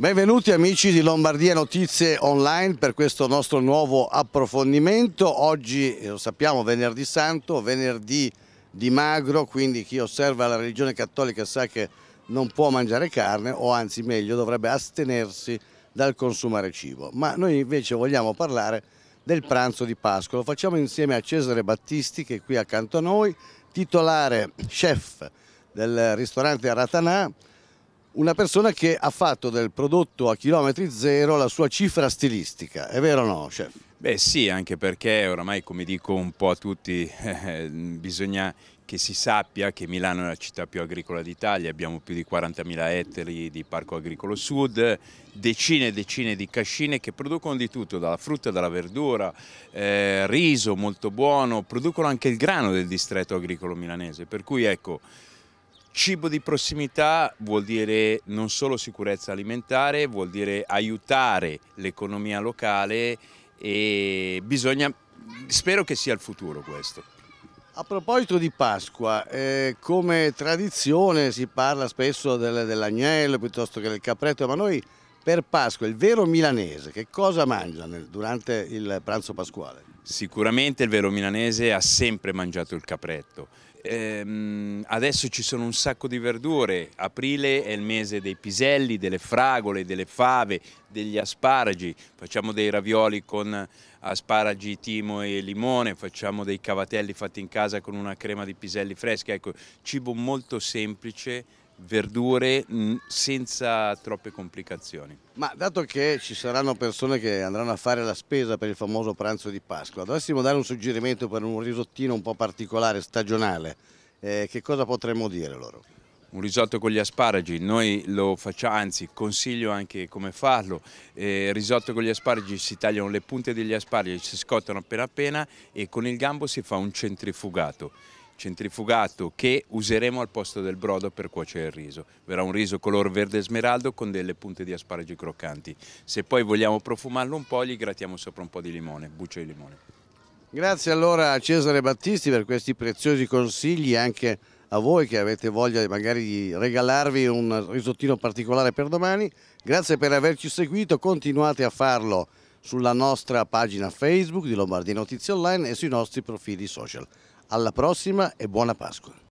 Benvenuti amici di Lombardia Notizie Online per questo nostro nuovo approfondimento. Oggi, eh, lo sappiamo, venerdì santo, venerdì di magro, quindi chi osserva la religione cattolica sa che non può mangiare carne o anzi meglio dovrebbe astenersi dal consumare cibo. Ma noi invece vogliamo parlare del pranzo di Pasqua. Lo facciamo insieme a Cesare Battisti che è qui accanto a noi, titolare chef del ristorante Aratanà, una persona che ha fatto del prodotto a chilometri zero la sua cifra stilistica, è vero o no, chef? Beh sì, anche perché oramai come dico un po' a tutti, eh, bisogna che si sappia che Milano è la città più agricola d'Italia, abbiamo più di 40.000 ettari di parco agricolo sud, decine e decine di cascine che producono di tutto, dalla frutta, dalla verdura, eh, riso molto buono, producono anche il grano del distretto agricolo milanese, per cui ecco Cibo di prossimità vuol dire non solo sicurezza alimentare, vuol dire aiutare l'economia locale e bisogna, spero che sia il futuro questo. A proposito di Pasqua, eh, come tradizione si parla spesso del, dell'agnello piuttosto che del capretto, ma noi per Pasqua il vero milanese che cosa mangia nel, durante il pranzo pasquale? Sicuramente il vero milanese ha sempre mangiato il capretto. Ehm, adesso ci sono un sacco di verdure, aprile è il mese dei piselli, delle fragole, delle fave, degli asparagi, facciamo dei ravioli con asparagi, timo e limone, facciamo dei cavatelli fatti in casa con una crema di piselli freschi, ecco, cibo molto semplice verdure senza troppe complicazioni. Ma dato che ci saranno persone che andranno a fare la spesa per il famoso pranzo di Pasqua, dovessimo dare un suggerimento per un risottino un po' particolare, stagionale, eh, che cosa potremmo dire loro? un risotto con gli asparagi, noi lo facciamo, anzi consiglio anche come farlo, eh, risotto con gli asparagi si tagliano le punte degli asparagi, si scottano appena appena e con il gambo si fa un centrifugato centrifugato che useremo al posto del brodo per cuocere il riso. Verrà un riso color verde smeraldo con delle punte di asparagi croccanti. Se poi vogliamo profumarlo un po' gli gratiamo sopra un po' di limone, buccia di limone. Grazie allora a Cesare Battisti per questi preziosi consigli anche a voi che avete voglia magari di regalarvi un risottino particolare per domani. Grazie per averci seguito, continuate a farlo sulla nostra pagina Facebook di Lombardia Notizie Online e sui nostri profili social. Alla prossima e buona Pasqua.